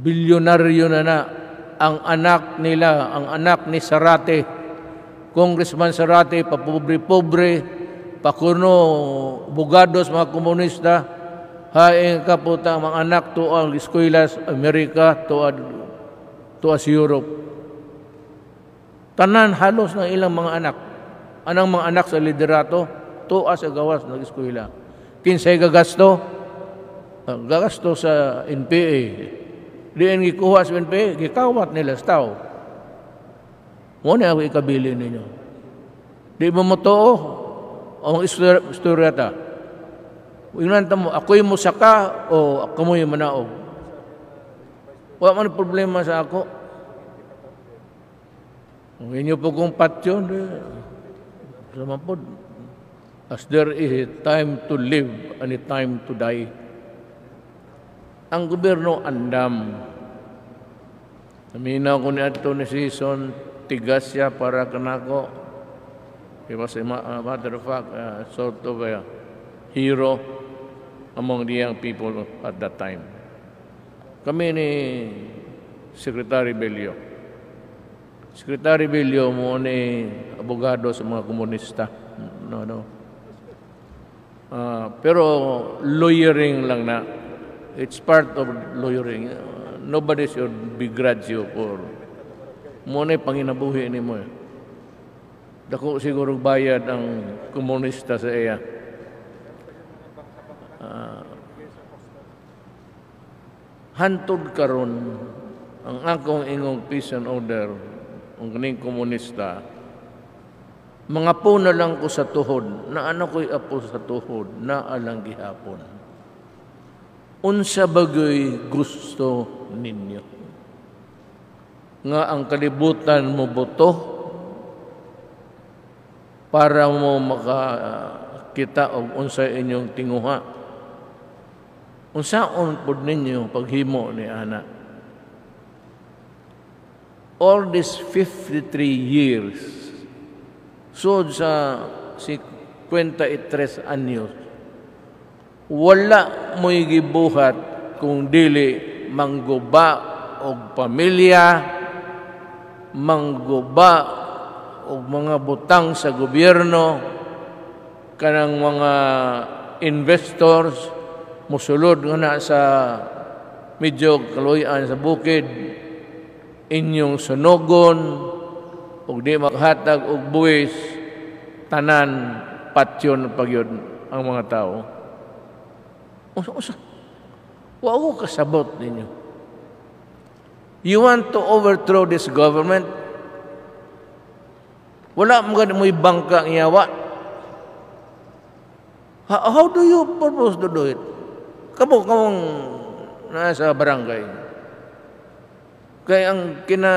bilyonaryo na na ang anak nila, ang anak ni Sarate, Congressman Sarate, papobre-pobre, pakuno, bugados, mga komunista, haing kaputa mga anak to ang eskwela Amerika to to as Europe. Tanan halos ng ilang mga anak. Anang mga anak sa liderato, to as agawas ng eskwela. Kinsay gagasto? Gagasto sa NPA. Diyan gikuha sa PNP, gikawat nila sa tao. Muna ako ikabili ninyo. Di mo mo to, ang istorya ta. Inanta mo, ako'y musaka o ako mo'y manaog. Wala man problema sa ako. Ang inyo po kong patyon, sa mampod. As there is a time to live and a time to die ang gobyerno andam. Naminaw ko ni Ato ni Season, tigas siya para kanako. He was a matter of fact, uh, sort of a hero among the young people at that time. Kami ni Secretary Belio. Secretary Belio mo ni abogado sa mga komunista. No, no. Uh, pero lawyering lang na It's part of lawyering. Nobody should begrudge you for muna panginabuhi ni mo. Eh. Dako siguro bayad ang komunista sa iya. Uh, hantod karon ang akong ingong peace and order ang kaning komunista mga po na lang ko sa tuhod na ano ko'y apo sa tuhod na alang gihapon unsa bagoy gusto ninyo nga ang kalibutan mo buto para mo makakita og unsa inyong tinguha unsaon pud ninyo paghimo ni ana all these 53 years so, sa 53 anyos wala mo'y gibuhat kung dili mangguba og pamilya, mangguba og mga butang sa gobyerno, kanang mga investors, musulod nga na sa medyo kaluyan sa bukid, inyong sunogon, ug di maghatag og buwis, tanan, patyon pagyod ang mga tao. Usa, usa. Wa ko kasabot ninyo. You want to overthrow this government? Wala mo ganit mo ibangka ang iyawa. How, do you propose to do it? Kamo kamong nasa barangay. Kaya ang kina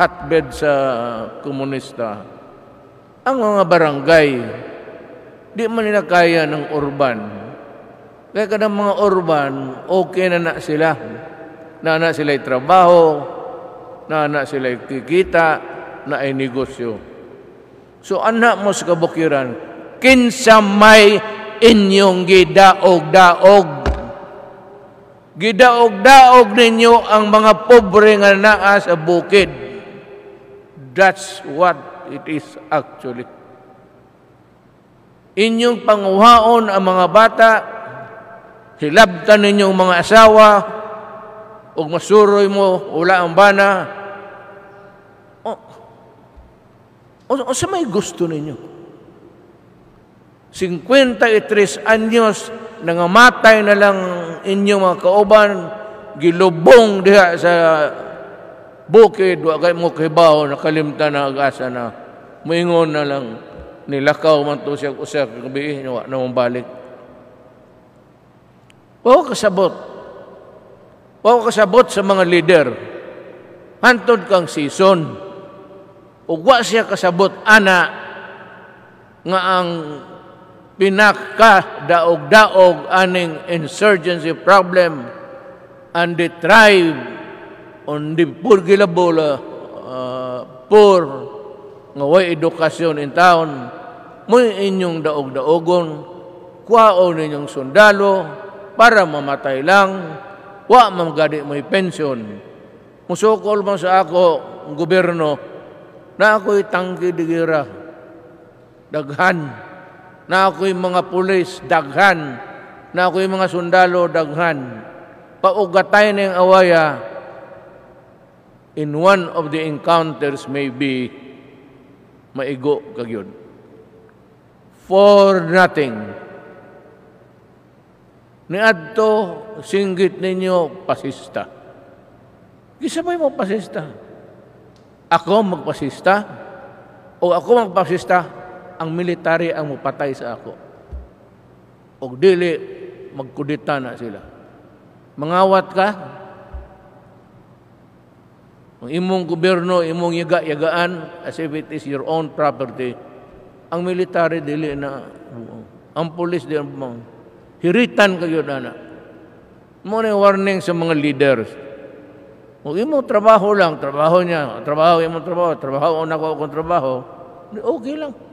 hotbed sa komunista, ang mga barangay, di man nila kaya ng urban. Kaya ka ng mga urban, okay na na sila. Na na sila'y trabaho, na na sila'y kikita, na ay negosyo. So anak mo sa kabukiran, kinsa may inyong gidaog-daog. Gidaog-daog ninyo ang mga pobre nga naa sa bukid. That's what it is actually. Inyong panguhaon ang mga bata hilabtan ninyong mga asawa ug masuroy mo wala ang bana o, o, o sa may gusto ninyo 53 anyos nangamatay na lang inyong mga kauban gilubong diha sa bukid wa kay mo kibaw nakalimtan na agasa na moingon na lang nilakaw man to siya usa ka gabi wa na balik Wow kasabot. Wow kasabot sa mga leader. Hantod kang season. Ugwa siya kasabot ana nga ang pinaka daog-daog aning insurgency problem and the tribe on the purgilable uh, poor nga way edukasyon in town mo inyong daog-daogon kuwaon ninyong sundalo para mamatay lang, wa mamagadi mo'y pension. Musukol mo sa ako, gobyerno, na ako'y tangki digira, daghan, na ako'y mga pulis, daghan, na ako'y mga sundalo, daghan. Paugatay ng awaya, in one of the encounters may be maigo kagyod. For nothing niadto singgit ninyo pasista. Gisabay mo pasista. Ako magpasista o ako magpasista ang military ang mupatay sa ako. Og dili magkudita na sila. Mangawat ka. Ang imong gobyerno, imong yaga-yagaan as if it is your own property. Ang military dili na ang pulis din mo Hiritan kayo na Mo na warning sa mga leaders. Huwag mo trabaho lang, trabaho niya, trabaho, imo trabaho, trabaho, una ko akong trabaho. Okay lang.